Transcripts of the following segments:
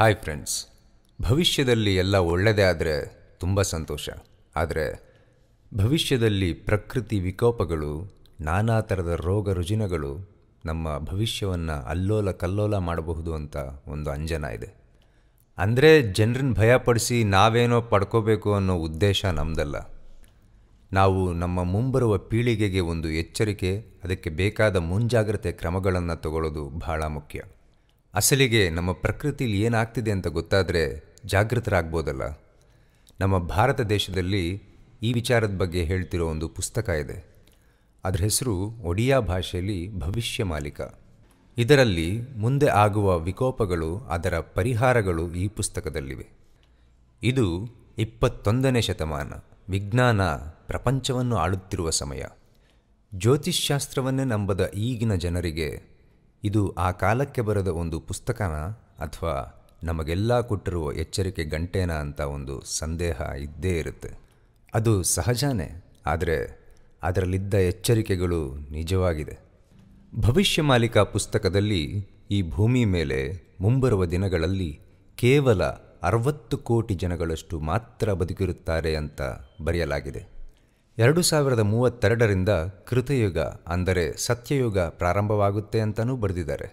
hi friends ಭವಿಷ್ಯದಲ್ಲಿ ಎಲ್ಲ ಒಳ್ಳೆಯದೇ ಆದರೆ ತುಂಬ ಸಂತೋಷ ಆದರೆ ಭವಿಷ್ಯದಲ್ಲಿ ಪ್ರಕೃತಿ ವಿಕೋಪಗಳು ನಾನಾ ಥರದ ರೋಗ ರುಜಿನಗಳು ನಮ್ಮ ಭವಿಷ್ಯವನ್ನು ಅಲ್ಲೋಲ ಕಲ್ಲೋಲ ಮಾಡಬಹುದು ಅಂತ ಒಂದು ಅಂಜನ ಇದೆ ಅಂದರೆ ಜನರನ್ನು ಭಯಪಡಿಸಿ ನಾವೇನೋ ಪಡ್ಕೋಬೇಕು ಅನ್ನೋ ಉದ್ದೇಶ ನಮ್ಮದಲ್ಲ ನಾವು ನಮ್ಮ ಮುಂಬರುವ ಪೀಳಿಗೆಗೆ ಒಂದು ಎಚ್ಚರಿಕೆ ಅದಕ್ಕೆ ಬೇಕಾದ ಮುಂಜಾಗ್ರತೆ ಕ್ರಮಗಳನ್ನು ತಗೊಳ್ಳೋದು ಬಹಳ ಮುಖ್ಯ ಅಸಲಿಗೆ ನಮ್ಮ ಪ್ರಕೃತಿಲಿ ಏನಾಗ್ತಿದೆ ಅಂತ ಗೊತ್ತಾದರೆ ಜಾಗೃತರಾಗ್ಬೋದಲ್ಲ ನಮ್ಮ ಭಾರತ ದೇಶದಲ್ಲಿ ಈ ವಿಚಾರದ ಬಗ್ಗೆ ಹೇಳ್ತಿರೋ ಒಂದು ಪುಸ್ತಕ ಇದೆ ಅದರ ಹೆಸರು ಒಡಿಯಾ ಭಾಷೆಯಲ್ಲಿ ಭವಿಷ್ಯ ಮಾಲಿಕ ಇದರಲ್ಲಿ ಮುಂದೆ ಆಗುವ ವಿಕೋಪಗಳು ಅದರ ಪರಿಹಾರಗಳು ಈ ಪುಸ್ತಕದಲ್ಲಿವೆ ಇದು ಇಪ್ಪತ್ತೊಂದನೇ ಶತಮಾನ ವಿಜ್ಞಾನ ಪ್ರಪಂಚವನ್ನು ಆಳುತ್ತಿರುವ ಸಮಯ ಜ್ಯೋತಿಷ್ಶಾಸ್ತ್ರವನ್ನೇ ನಂಬದ ಈಗಿನ ಜನರಿಗೆ ಇದು ಆ ಕಾಲಕ್ಕೆ ಬರೆದ ಒಂದು ಪುಸ್ತಕನ ಅಥವಾ ನಮಗೆಲ್ಲ ಕೊಟ್ಟಿರುವ ಎಚ್ಚರಿಕೆ ಗಂಟೇನ ಅಂತ ಒಂದು ಸಂದೇಹ ಇದ್ದೇ ಇರುತ್ತೆ ಅದು ಸಹಜನೇ ಆದರೆ ಅದರಲ್ಲಿದ್ದ ಎಚ್ಚರಿಕೆಗಳು ನಿಜವಾಗಿದೆ ಭವಿಷ್ಯ ಮಾಲೀಕ ಪುಸ್ತಕದಲ್ಲಿ ಈ ಭೂಮಿ ಮೇಲೆ ಮುಂಬರುವ ದಿನಗಳಲ್ಲಿ ಕೇವಲ ಅರವತ್ತು ಕೋಟಿ ಜನಗಳಷ್ಟು ಮಾತ್ರ ಬದುಕಿರುತ್ತಾರೆ ಅಂತ ಬರೆಯಲಾಗಿದೆ ಎರಡು ಸಾವಿರದ ಮೂವತ್ತೆರಡರಿಂದ ಕೃತಯುಗ ಅಂದರೆ ಸತ್ಯಯುಗ ಪ್ರಾರಂಭವಾಗುತ್ತೆ ಅಂತಲೂ ಬರೆದಿದ್ದಾರೆ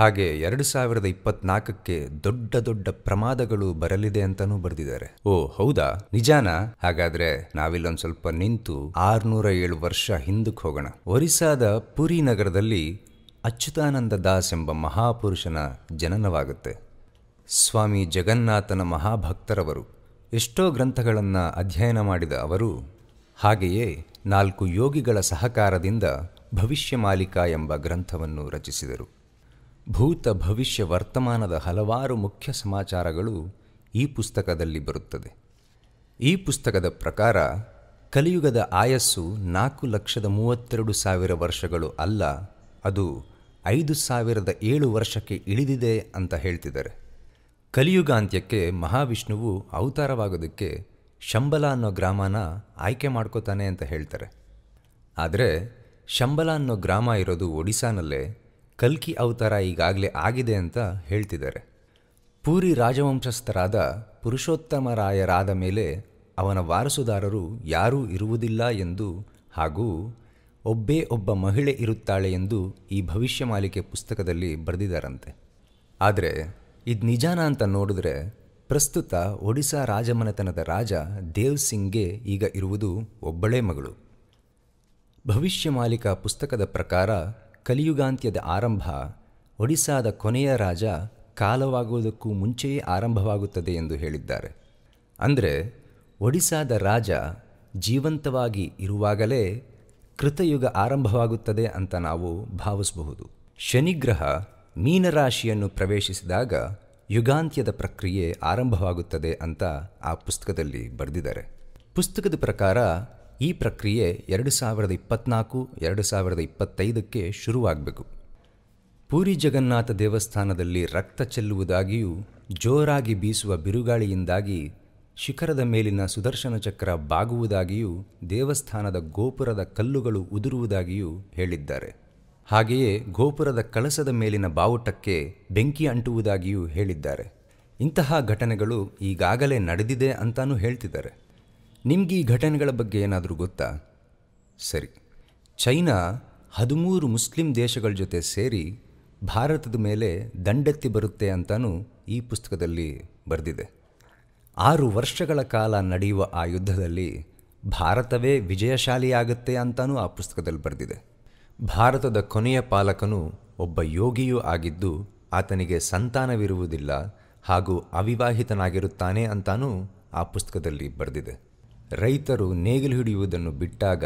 ಹಾಗೆ ಎರಡು ಸಾವಿರದ ಇಪ್ಪತ್ನಾಲ್ಕಕ್ಕೆ ದೊಡ್ಡ ದೊಡ್ಡ ಪ್ರಮಾದಗಳು ಬರಲಿದೆ ಅಂತಲೂ ಬರೆದಿದ್ದಾರೆ ಓ ಹೌದಾ ನಿಜಾನ ಹಾಗಾದ್ರೆ ನಾವಿಲ್ಲೊಂದು ಸ್ವಲ್ಪ ನಿಂತು ಆರುನೂರ ಏಳು ವರ್ಷ ಹಿಂದಕ್ಕೆ ಹೋಗೋಣ ಒರಿಸ್ಸಾದ ಪುರಿ ನಗರದಲ್ಲಿ ಅಚ್ಯುತಾನಂದ ದಾಸ್ ಎಂಬ ಮಹಾಪುರುಷನ ಜನನವಾಗುತ್ತೆ ಸ್ವಾಮಿ ಜಗನ್ನಾಥನ ಮಹಾಭಕ್ತರವರು ಎಷ್ಟೋ ಗ್ರಂಥಗಳನ್ನು ಅಧ್ಯಯನ ಮಾಡಿದ ಅವರು ಹಾಗೆಯೇ ನಾಲ್ಕು ಯೋಗಿಗಳ ಸಹಕಾರದಿಂದ ಭವಿಷ್ಯ ಮಾಲಿಕ ಎಂಬ ಗ್ರಂಥವನ್ನು ರಚಿಸಿದರು ಭೂತ ಭವಿಷ್ಯ ವರ್ತಮಾನದ ಹಲವಾರು ಮುಖ್ಯ ಸಮಾಚಾರಗಳು ಈ ಪುಸ್ತಕದಲ್ಲಿ ಬರುತ್ತದೆ ಈ ಪುಸ್ತಕದ ಪ್ರಕಾರ ಕಲಿಯುಗದ ಆಯಸ್ಸು ನಾಲ್ಕು ಲಕ್ಷದ ಮೂವತ್ತೆರಡು ಸಾವಿರ ವರ್ಷಗಳು ಅಲ್ಲ ಅದು ಐದು ಸಾವಿರದ ಏಳು ವರ್ಷಕ್ಕೆ ಇಳಿದಿದೆ ಅಂತ ಹೇಳ್ತಿದ್ದಾರೆ ಕಲಿಯುಗಾಂತ್ಯಕ್ಕೆ ಮಹಾವಿಷ್ಣುವು ಅವತಾರವಾಗೋದಕ್ಕೆ ಶಂಬಲ ಅನ್ನೋ ಗ್ರಾಮನ ಆಯ್ಕೆ ಮಾಡ್ಕೋತಾನೆ ಅಂತ ಹೇಳ್ತಾರೆ ಆದರೆ ಶಂಬಲ ಅನ್ನೋ ಗ್ರಾಮ ಇರೋದು ಒಡಿಸ್ಸಾನಲ್ಲೇ ಕಲ್ಕಿ ಅವತಾರ ಈಗಾಗಲೇ ಆಗಿದೆ ಅಂತ ಹೇಳ್ತಿದ್ದಾರೆ ಪೂರಿ ರಾಜವಂಶಸ್ಥರಾದ ಪುರುಷೋತ್ತಮರಾಯರಾದ ಮೇಲೆ ಅವನ ವಾರಸುದಾರರು ಯಾರೂ ಇರುವುದಿಲ್ಲ ಎಂದು ಹಾಗೂ ಒಬ್ಬೇ ಒಬ್ಬ ಮಹಿಳೆ ಇರುತ್ತಾಳೆ ಎಂದು ಈ ಭವಿಷ್ಯ ಮಾಲಿಕೆ ಪುಸ್ತಕದಲ್ಲಿ ಬರೆದಿದ್ದಾರಂತೆ ಆದರೆ ಇದು ನಿಜಾನ ಅಂತ ನೋಡಿದ್ರೆ ಪ್ರಸ್ತುತ ಒಡಿಶಾ ರಾಜಮನೆತನದ ರಾಜ ದೇವ್ ಸಿಂಗ್ಗೆ ಈಗ ಇರುವುದು ಒಬ್ಬಳೇ ಮಗಳು ಭವಿಷ್ಯ ಮಾಲಿಕ ಪುಸ್ತಕದ ಪ್ರಕಾರ ಕಲಿಯುಗಾಂತ್ಯದ ಆರಂಭ ಒಡಿಸಾದ ಕೊನೆಯ ರಾಜ ಕಾಲವಾಗುವುದಕ್ಕೂ ಮುಂಚೆಯೇ ಆರಂಭವಾಗುತ್ತದೆ ಎಂದು ಹೇಳಿದ್ದಾರೆ ಅಂದರೆ ಒಡಿಸಾದ ರಾಜ ಜೀವಂತವಾಗಿ ಇರುವಾಗಲೇ ಕೃತಯುಗ ಆರಂಭವಾಗುತ್ತದೆ ಅಂತ ನಾವು ಭಾವಿಸಬಹುದು ಶನಿಗ್ರಹ ಮೀನರಾಶಿಯನ್ನು ಪ್ರವೇಶಿಸಿದಾಗ ಯುಗಾಂತ್ಯದ ಪ್ರಕ್ರಿಯೆ ಆರಂಭವಾಗುತ್ತದೆ ಅಂತ ಆ ಪುಸ್ತಕದಲ್ಲಿ ಬರೆದಿದ್ದಾರೆ ಪುಸ್ತಕದ ಪ್ರಕಾರ ಈ ಪ್ರಕ್ರಿಯೆ ಎರಡು ಸಾವಿರದ ಇಪ್ಪತ್ನಾಲ್ಕು ಎರಡು ಸಾವಿರದ ಇಪ್ಪತ್ತೈದಕ್ಕೆ ಶುರುವಾಗಬೇಕು ಪೂರಿ ಜಗನ್ನಾಥ ದೇವಸ್ಥಾನದಲ್ಲಿ ರಕ್ತ ಚೆಲ್ಲುವುದಾಗಿಯೂ ಜೋರಾಗಿ ಬೀಸುವ ಬಿರುಗಾಳಿಯಿಂದಾಗಿ ಶಿಖರದ ಮೇಲಿನ ಸುದರ್ಶನ ಚಕ್ರ ಬಾಗುವುದಾಗಿಯೂ ದೇವಸ್ಥಾನದ ಗೋಪುರದ ಕಲ್ಲುಗಳು ಉದುರುವುದಾಗಿಯೂ ಹೇಳಿದ್ದಾರೆ ಹಾಗೆಯೇ ಗೋಪುರದ ಕಳಸದ ಮೇಲಿನ ಬಾವುಟಕ್ಕೆ ಬೆಂಕಿ ಅಂಟುವುದಾಗಿಯೂ ಹೇಳಿದ್ದಾರೆ ಇಂತಹ ಘಟನೆಗಳು ಈಗಾಗಲೇ ನಡೆದಿದೆ ಅಂತಾನೂ ಹೇಳ್ತಿದ್ದಾರೆ ನಿಮ್ಗೆ ಈ ಘಟನೆಗಳ ಬಗ್ಗೆ ಏನಾದರೂ ಗೊತ್ತಾ ಸರಿ ಚೈನಾ ಹದಿಮೂರು ಮುಸ್ಲಿಂ ದೇಶಗಳ ಜೊತೆ ಸೇರಿ ಭಾರತದ ಮೇಲೆ ದಂಡೆತ್ತಿ ಬರುತ್ತೆ ಅಂತಾನೂ ಈ ಪುಸ್ತಕದಲ್ಲಿ ಬರೆದಿದೆ ಆರು ವರ್ಷಗಳ ಕಾಲ ನಡೆಯುವ ಆ ಯುದ್ಧದಲ್ಲಿ ಭಾರತವೇ ವಿಜಯಶಾಲಿಯಾಗುತ್ತೆ ಅಂತಾನೂ ಆ ಪುಸ್ತಕದಲ್ಲಿ ಬರೆದಿದೆ ಭಾರತದ ಕೊನೆಯ ಪಾಲಕನು ಒಬ್ಬ ಯೋಗಿಯೂ ಆಗಿದ್ದು ಆತನಿಗೆ ಸಂತಾನವಿರುವುದಿಲ್ಲ ಹಾಗೂ ಅವಿವಾಹಿತನಾಗಿರುತ್ತಾನೆ ಅಂತಾನೂ ಆ ಪುಸ್ತಕದಲ್ಲಿ ಬರೆದಿದೆ ರೈತರು ನೇಗಿಲು ಹಿಡಿಯುವುದನ್ನು ಬಿಟ್ಟಾಗ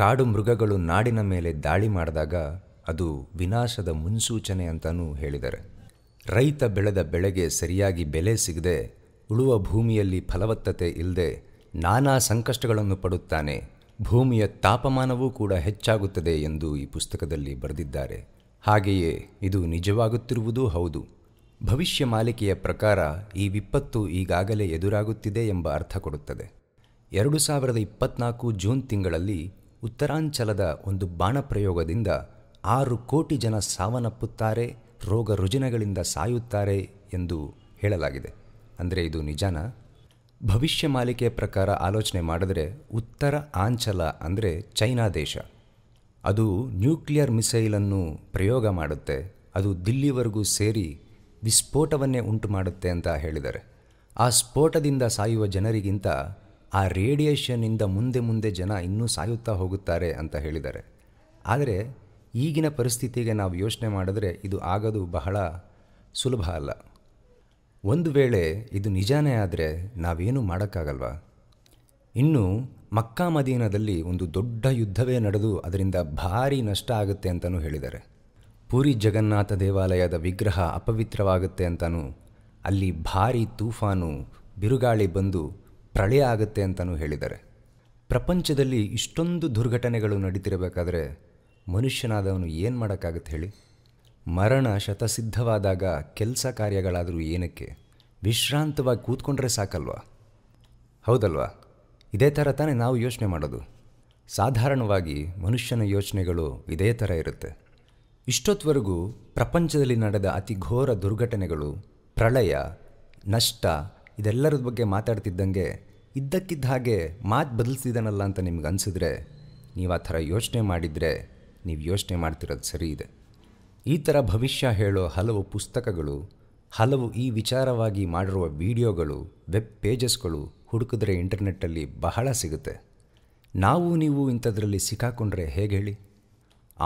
ಕಾಡು ಮೃಗಗಳು ನಾಡಿನ ಮೇಲೆ ದಾಳಿ ಮಾಡಿದಾಗ ಅದು ವಿನಾಶದ ಮುನ್ಸೂಚನೆ ಅಂತಲೂ ಹೇಳಿದರೆ ರೈತ ಬೆಳೆದ ಬೆಳೆಗೆ ಸರಿಯಾಗಿ ಬೆಲೆ ಸಿಗದೆ ಉಳುವ ಭೂಮಿಯಲ್ಲಿ ಫಲವತ್ತತೆ ಇಲ್ಲದೆ ನಾನಾ ಸಂಕಷ್ಟಗಳನ್ನು ಪಡುತ್ತಾನೆ ಭೂಮಿಯ ತಾಪಮಾನವೂ ಕೂಡ ಹೆಚ್ಚಾಗುತ್ತದೆ ಎಂದು ಈ ಪುಸ್ತಕದಲ್ಲಿ ಬರೆದಿದ್ದಾರೆ ಹಾಗೆಯೇ ಇದು ನಿಜವಾಗುತ್ತಿರುವುದೂ ಹೌದು ಭವಿಷ್ಯ ಮಾಲಿಕೆಯ ಪ್ರಕಾರ ಈ ವಿಪತ್ತು ಈಗಾಗಲೇ ಎದುರಾಗುತ್ತಿದೆ ಎಂಬ ಅರ್ಥ ಕೊಡುತ್ತದೆ ಎರಡು ಸಾವಿರದ ಇಪ್ಪತ್ನಾಲ್ಕು ಜೂನ್ ತಿಂಗಳಲ್ಲಿ ಉತ್ತರಾಂಚಲದ ಒಂದು ಬಾಣಪ್ರಯೋಗದಿಂದ ಆರು ಕೋಟಿ ಜನ ಸಾವನ್ನಪ್ಪುತ್ತಾರೆ ರೋಗ ರುಜಿನಗಳಿಂದ ಸಾಯುತ್ತಾರೆ ಎಂದು ಹೇಳಲಾಗಿದೆ ಅಂದರೆ ಇದು ನಿಜಾನ ಭವಿಷ್ಯ ಮಾಲಿಕೆ ಪ್ರಕಾರ ಆಲೋಚನೆ ಮಾಡಿದ್ರೆ ಉತ್ತರ ಆಂಚಲ ಅಂದರೆ ಚೈನಾ ದೇಶ ಅದು ನ್ಯೂಕ್ಲಿಯರ್ ಮಿಸೈಲನ್ನು ಪ್ರಯೋಗ ಮಾಡುತ್ತೆ ಅದು ದಿಲ್ಲಿವರೆಗೂ ಸೇರಿ ವಿಸ್ಫೋಟವನ್ನೇ ಉಂಟು ಮಾಡುತ್ತೆ ಅಂತ ಹೇಳಿದ್ದಾರೆ ಆ ಸ್ಫೋಟದಿಂದ ಸಾಯುವ ಜನರಿಗಿಂತ ಆ ರೇಡಿಯೇಷನ್ನಿಂದ ಮುಂದೆ ಮುಂದೆ ಜನ ಇನ್ನೂ ಸಾಯುತ್ತಾ ಹೋಗುತ್ತಾರೆ ಅಂತ ಹೇಳಿದ್ದಾರೆ ಆದರೆ ಈಗಿನ ಪರಿಸ್ಥಿತಿಗೆ ನಾವು ಯೋಚನೆ ಮಾಡಿದ್ರೆ ಇದು ಆಗೋದು ಬಹಳ ಸುಲಭ ಅಲ್ಲ ಒಂದು ವೇಳೆ ಇದು ನಿಜಾನೇ ಆದರೆ ನಾವೇನು ಮಾಡೋಕ್ಕಾಗಲ್ವಾ ಇನ್ನು ಮಕ್ಕಾ ಮದೀನದಲ್ಲಿ ಒಂದು ದೊಡ್ಡ ಯುದ್ಧವೇ ನಡೆದು ಅದರಿಂದ ಭಾರಿ ನಷ್ಟ ಆಗುತ್ತೆ ಅಂತಲೂ ಹೇಳಿದ್ದಾರೆ ಪೂರಿ ಜಗನ್ನಾಥ ದೇವಾಲಯದ ವಿಗ್ರಹ ಅಪವಿತ್ರವಾಗುತ್ತೆ ಅಂತಲೂ ಅಲ್ಲಿ ಭಾರಿ ತೂಫಾನು ಬಿರುಗಾಳಿ ಬಂದು ಪ್ರಳಯ ಆಗುತ್ತೆ ಅಂತಲೂ ಹೇಳಿದ್ದಾರೆ ಪ್ರಪಂಚದಲ್ಲಿ ಇಷ್ಟೊಂದು ದುರ್ಘಟನೆಗಳು ನಡೀತಿರಬೇಕಾದ್ರೆ ಮನುಷ್ಯನಾದವನು ಏನು ಮಾಡೋಕ್ಕಾಗುತ್ತೆ ಹೇಳಿ ಮರಣ ಶತಸಿದ್ಧವಾದಾಗ ಕೆಲಸ ಕಾರ್ಯಗಳಾದರೂ ಏನಕ್ಕೆ ವಿಶ್ರಾಂತವಾಗಿ ಕೂತ್ಕೊಂಡ್ರೆ ಸಾಕಲ್ವಾ ಹೌದಲ್ವಾ ಇದೇ ಥರ ತಾನೇ ನಾವು ಯೋಚನೆ ಮಾಡೋದು ಸಾಧಾರಣವಾಗಿ ಮನುಷ್ಯನ ಯೋಚನೆಗಳು ಇದೇ ಥರ ಇರುತ್ತೆ ಇಷ್ಟೊತ್ತವರೆಗೂ ಪ್ರಪಂಚದಲ್ಲಿ ನಡೆದ ಅತಿ ಘೋರ ದುರ್ಘಟನೆಗಳು ಪ್ರಳಯ ನಷ್ಟ ಇದೆಲ್ಲರ ಬಗ್ಗೆ ಮಾತಾಡ್ತಿದ್ದಂಗೆ ಇದ್ದಕ್ಕಿದ್ದ ಹಾಗೆ ಮಾತು ಬದಲಿಸಿದನಲ್ಲ ಅಂತ ನಿಮ್ಗೆ ಅನಿಸಿದ್ರೆ ನೀವು ಆ ಥರ ಯೋಚನೆ ಮಾಡಿದರೆ ನೀವು ಯೋಚನೆ ಮಾಡ್ತಿರೋದು ಸರಿ ಇದೆ ಈ ಥರ ಭವಿಷ್ಯ ಹೇಳೋ ಹಲವು ಪುಸ್ತಕಗಳು ಹಲವು ಈ ವಿಚಾರವಾಗಿ ಮಾಡಿರುವ ವಿಡಿಯೋಗಳು ವೆಬ್ ಪೇಜಸ್ಗಳು ಹುಡುಕಿದ್ರೆ ಇಂಟರ್ನೆಟ್ಟಲ್ಲಿ ಬಹಳ ಸಿಗುತ್ತೆ ನಾವು ನೀವು ಇಂಥದ್ರಲ್ಲಿ ಸಿಕ್ಕಾಕೊಂಡ್ರೆ ಹೇಗೆ ಹೇಳಿ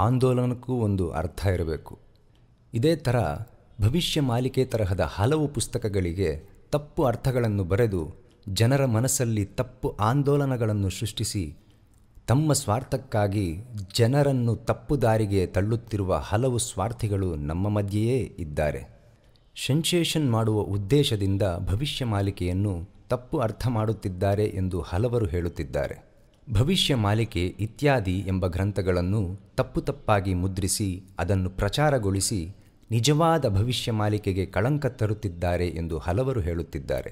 ಆಂದೋಲನಕ್ಕೂ ಒಂದು ಅರ್ಥ ಇರಬೇಕು ಇದೇ ಥರ ಭವಿಷ್ಯ ಮಾಲಿಕೆ ತರಹದ ಹಲವು ಪುಸ್ತಕಗಳಿಗೆ ತಪ್ಪು ಅರ್ಥಗಳನ್ನು ಬರೆದು ಜನರ ಮನಸ್ಸಲ್ಲಿ ತಪ್ಪು ಆಂದೋಲನಗಳನ್ನು ಸೃಷ್ಟಿಸಿ ತಮ್ಮ ಸ್ವಾರ್ಥಕ್ಕಾಗಿ ಜನರನ್ನು ತಪ್ಪು ದಾರಿಗೆ ತಳ್ಳುತ್ತಿರುವ ಹಲವು ಸ್ವಾರ್ಥಿಗಳು ನಮ್ಮ ಮಧ್ಯೆಯೇ ಇದ್ದಾರೆ ಸೆನ್ಸೇಷನ್ ಮಾಡುವ ಉದ್ದೇಶದಿಂದ ಭವಿಷ್ಯ ಮಾಲಿಕೆಯನ್ನು ತಪ್ಪು ಅರ್ಥ ಮಾಡುತ್ತಿದ್ದಾರೆ ಎಂದು ಹಲವರು ಹೇಳುತ್ತಿದ್ದಾರೆ ಭವಿಷ್ಯ ಮಾಲಿಕೆ ಇತ್ಯಾದಿ ಎಂಬ ಗ್ರಂಥಗಳನ್ನು ತಪ್ಪು ತಪ್ಪಾಗಿ ಮುದ್ರಿಸಿ ಅದನ್ನು ಪ್ರಚಾರಗೊಳಿಸಿ ನಿಜವಾದ ಭವಿಷ್ಯ ಮಾಲಿಕೆಗೆ ಕಳಂಕ ತರುತ್ತಿದ್ದಾರೆ ಎಂದು ಹಲವರು ಹೇಳುತ್ತಿದ್ದಾರೆ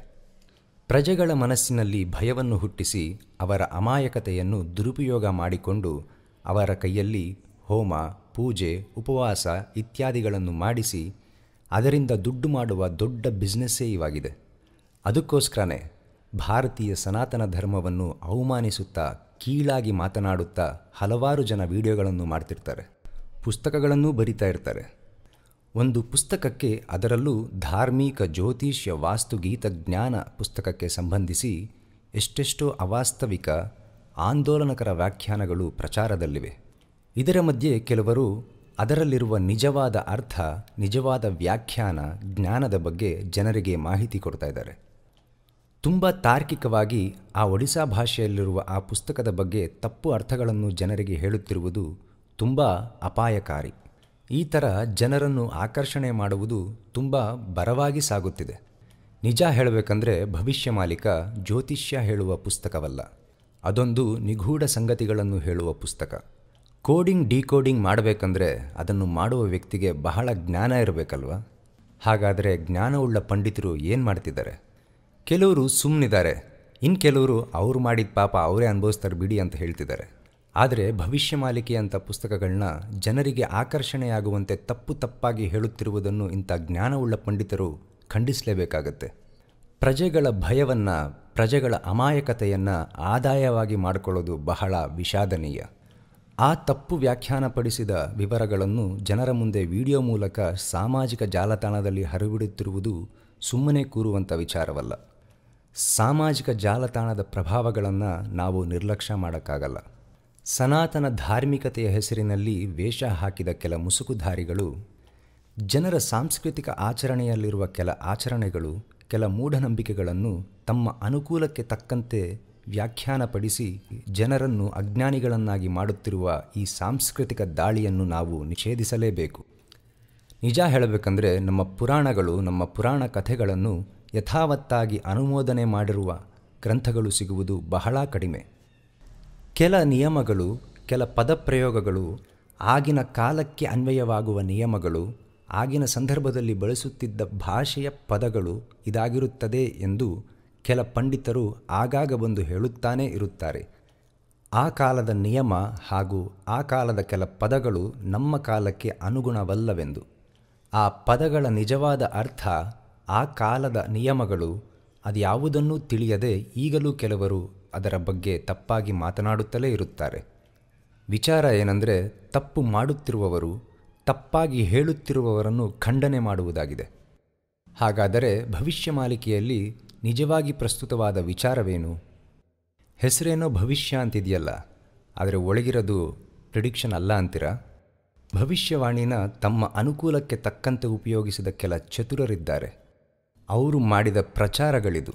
ಪ್ರಜೆಗಳ ಮನಸ್ಸಿನಲ್ಲಿ ಭಯವನ್ನು ಹುಟ್ಟಿಸಿ ಅವರ ಅಮಾಯಕತೆಯನ್ನು ದುರುಪಯೋಗ ಮಾಡಿಕೊಂಡು ಅವರ ಕೈಯಲ್ಲಿ ಹೋಮ ಪೂಜೆ ಉಪವಾಸ ಇತ್ಯಾದಿಗಳನ್ನು ಮಾಡಿಸಿ ಅದರಿಂದ ದುಡ್ಡು ಮಾಡುವ ದೊಡ್ಡ ಬಿಸ್ನೆಸ್ಸೇ ಇವಾಗಿದೆ ಅದಕ್ಕೋಸ್ಕರನೇ ಭಾರತೀಯ ಸನಾತನ ಧರ್ಮವನ್ನು ಅವಮಾನಿಸುತ್ತಾ ಕೀಳಾಗಿ ಮಾತನಾಡುತ್ತಾ ಹಲವಾರು ಜನ ವಿಡಿಯೋಗಳನ್ನು ಮಾಡ್ತಿರ್ತಾರೆ ಪುಸ್ತಕಗಳನ್ನೂ ಬರಿತಾ ಇರ್ತಾರೆ ಒಂದು ಪುಸ್ತಕಕ್ಕೆ ಅದರಲ್ಲೂ ಧಾರ್ಮಿಕ ಜ್ಯೋತಿಷ್ಯ ವಾಸ್ತುಗೀತ ಜ್ಞಾನ ಪುಸ್ತಕಕ್ಕೆ ಸಂಬಂಧಿಸಿ ಎಷ್ಟೆಷ್ಟೋ ಅವಾಸ್ತವಿಕ ಆಂದೋಲನಕರ ವ್ಯಾಖ್ಯಾನಗಳು ಪ್ರಚಾರದಲ್ಲಿವೆ ಇದರ ಮಧ್ಯೆ ಕೆಲವರು ಅದರಲ್ಲಿರುವ ನಿಜವಾದ ಅರ್ಥ ನಿಜವಾದ ವ್ಯಾಖ್ಯಾನ ಜ್ಞಾನದ ಬಗ್ಗೆ ಜನರಿಗೆ ಮಾಹಿತಿ ಕೊಡ್ತಾ ಇದ್ದಾರೆ ತುಂಬ ತಾರ್ಕಿಕವಾಗಿ ಆ ಒಡಿಸಾ ಭಾಷೆಯಲ್ಲಿರುವ ಆ ಪುಸ್ತಕದ ಬಗ್ಗೆ ತಪ್ಪು ಅರ್ಥಗಳನ್ನು ಜನರಿಗೆ ಹೇಳುತ್ತಿರುವುದು ತುಂಬ ಅಪಾಯಕಾರಿ ಈ ಥರ ಜನರನ್ನು ಆಕರ್ಷಣೆ ಮಾಡುವುದು ತುಂಬ ಬರವಾಗಿ ಸಾಗುತ್ತಿದೆ ನಿಜ ಹೇಳಬೇಕಂದ್ರೆ ಭವಿಷ್ಯ ಮಾಲೀಕ ಜ್ಯೋತಿಷ್ಯ ಹೇಳುವ ಪುಸ್ತಕವಲ್ಲ ಅದೊಂದು ನಿಗೂಢ ಸಂಗತಿಗಳನ್ನು ಹೇಳುವ ಪುಸ್ತಕ ಕೋಡಿಂಗ್ ಡಿಕೋಡಿಂಗ್ ಮಾಡಬೇಕಂದ್ರೆ ಅದನ್ನು ಮಾಡುವ ವ್ಯಕ್ತಿಗೆ ಬಹಳ ಜ್ಞಾನ ಇರಬೇಕಲ್ವಾ ಹಾಗಾದರೆ ಜ್ಞಾನವುಳ್ಳ ಪಂಡಿತರು ಏನು ಮಾಡ್ತಿದ್ದಾರೆ ಕೆಲವರು ಸುಮ್ಮನಿದ್ದಾರೆ ಇನ್ನು ಕೆಲವರು ಅವರು ಮಾಡಿದ ಪಾಪ ಅವರೇ ಅನುಭವಿಸ್ತಾರೆ ಬಿಡಿ ಅಂತ ಹೇಳ್ತಿದ್ದಾರೆ ಆದರೆ ಭವಿಷ್ಯ ಮಾಲಿಕೆಯಂಥ ಪುಸ್ತಕಗಳನ್ನ ಜನರಿಗೆ ಆಕರ್ಷಣೆಯಾಗುವಂತೆ ತಪ್ಪು ತಪ್ಪಾಗಿ ಹೇಳುತ್ತಿರುವುದನ್ನು ಇಂಥ ಜ್ಞಾನವುಳ್ಳ ಪಂಡಿತರು ಖಂಡಿಸಲೇಬೇಕಾಗತ್ತೆ ಪ್ರಜೆಗಳ ಭಯವನ್ನು ಪ್ರಜೆಗಳ ಅಮಾಯಕತೆಯನ್ನು ಆದಾಯವಾಗಿ ಮಾಡಿಕೊಳ್ಳೋದು ಬಹಳ ವಿಷಾದನೀಯ ಆ ತಪ್ಪು ವ್ಯಾಖ್ಯಾನಪಡಿಸಿದ ವಿವರಗಳನ್ನು ಜನರ ಮುಂದೆ ವಿಡಿಯೋ ಮೂಲಕ ಸಾಮಾಜಿಕ ಜಾಲತಾಣದಲ್ಲಿ ಹರಿಬಿಡುತ್ತಿರುವುದು ಸುಮ್ಮನೆ ಕೂರುವಂಥ ವಿಚಾರವಲ್ಲ ಸಾಮಾಜಿಕ ಜಾಲತಾಣದ ಪ್ರಭಾವಗಳನ್ನು ನಾವು ನಿರ್ಲಕ್ಷ್ಯ ಮಾಡೋಕ್ಕಾಗಲ್ಲ ಸನಾತನ ಧಾರ್ಮಿಕತೆಯ ಹೆಸರಿನಲ್ಲಿ ವೇಷ ಹಾಕಿದ ಕೆಲ ಮುಸುಕುಧಾರಿಗಳು ಜನರ ಸಾಂಸ್ಕೃತಿಕ ಆಚರಣೆಯಲ್ಲಿರುವ ಕೆಲ ಆಚರಣೆಗಳು ಕೆಲ ಮೂಢನಂಬಿಕೆಗಳನ್ನು ತಮ್ಮ ಅನುಕೂಲಕ್ಕೆ ತಕ್ಕಂತೆ ವ್ಯಾಖ್ಯಾನಪಡಿಸಿ ಜನರನ್ನು ಅಜ್ಞಾನಿಗಳನ್ನಾಗಿ ಮಾಡುತ್ತಿರುವ ಈ ಸಾಂಸ್ಕೃತಿಕ ದಾಳಿಯನ್ನು ನಾವು ನಿಷೇಧಿಸಲೇಬೇಕು ನಿಜ ಹೇಳಬೇಕಂದ್ರೆ ನಮ್ಮ ಪುರಾಣಗಳು ನಮ್ಮ ಪುರಾಣ ಕಥೆಗಳನ್ನು ಯಥಾವತ್ತಾಗಿ ಅನುಮೋದನೆ ಮಾಡಿರುವ ಗ್ರಂಥಗಳು ಸಿಗುವುದು ಬಹಳ ಕಡಿಮೆ ಕೆಲ ನಿಯಮಗಳು ಕೆಲ ಪದಪ್ರಯೋಗಗಳು ಆಗಿನ ಕಾಲಕ್ಕೆ ಅನ್ವಯವಾಗುವ ನಿಯಮಗಳು ಆಗಿನ ಸಂದರ್ಭದಲ್ಲಿ ಬಳಸುತ್ತಿದ್ದ ಭಾಷೆಯ ಪದಗಳು ಇದಾಗಿರುತ್ತದೆ ಎಂದು ಕೆಲ ಪಂಡಿತರು ಆಗಾಗ ಬಂದು ಹೇಳುತ್ತಾನೇ ಇರುತ್ತಾರೆ ಆ ಕಾಲದ ನಿಯಮ ಹಾಗೂ ಆ ಕಾಲದ ಕೆಲ ಪದಗಳು ನಮ್ಮ ಕಾಲಕ್ಕೆ ಅನುಗುಣವಲ್ಲವೆಂದು ಆ ಪದಗಳ ನಿಜವಾದ ಅರ್ಥ ಆ ಕಾಲದ ನಿಯಮಗಳು ಯಾವುದನ್ನೂ ತಿಳಿಯದೆ ಈಗಲೂ ಕೆಲವರು ಅದರ ಬಗ್ಗೆ ತಪ್ಪಾಗಿ ಮಾತನಾಡುತ್ತಲೇ ಇರುತ್ತಾರೆ ವಿಚಾರ ಏನಂದರೆ ತಪ್ಪು ಮಾಡುತ್ತಿರುವವರು ತಪ್ಪಾಗಿ ಹೇಳುತ್ತಿರುವವರನ್ನು ಖಂಡನೆ ಮಾಡುವುದಾಗಿದೆ ಹಾಗಾದರೆ ಭವಿಷ್ಯ ಮಾಲಿಕೆಯಲ್ಲಿ ನಿಜವಾಗಿ ಪ್ರಸ್ತುತವಾದ ವಿಚಾರವೇನು ಹೆಸರೇನೋ ಭವಿಷ್ಯ ಅಂತಿದೆಯಲ್ಲ ಆದರೆ ಒಳಗಿರೋದು ಪ್ರಿಡಿಕ್ಷನ್ ಅಲ್ಲ ಅಂತೀರಾ ಭವಿಷ್ಯವಾಣಿನ ತಮ್ಮ ಅನುಕೂಲಕ್ಕೆ ತಕ್ಕಂತೆ ಉಪಯೋಗಿಸಿದ ಕೆಲ ಚತುರರಿದ್ದಾರೆ ಅವರು ಮಾಡಿದ ಪ್ರಚಾರಗಳಿದು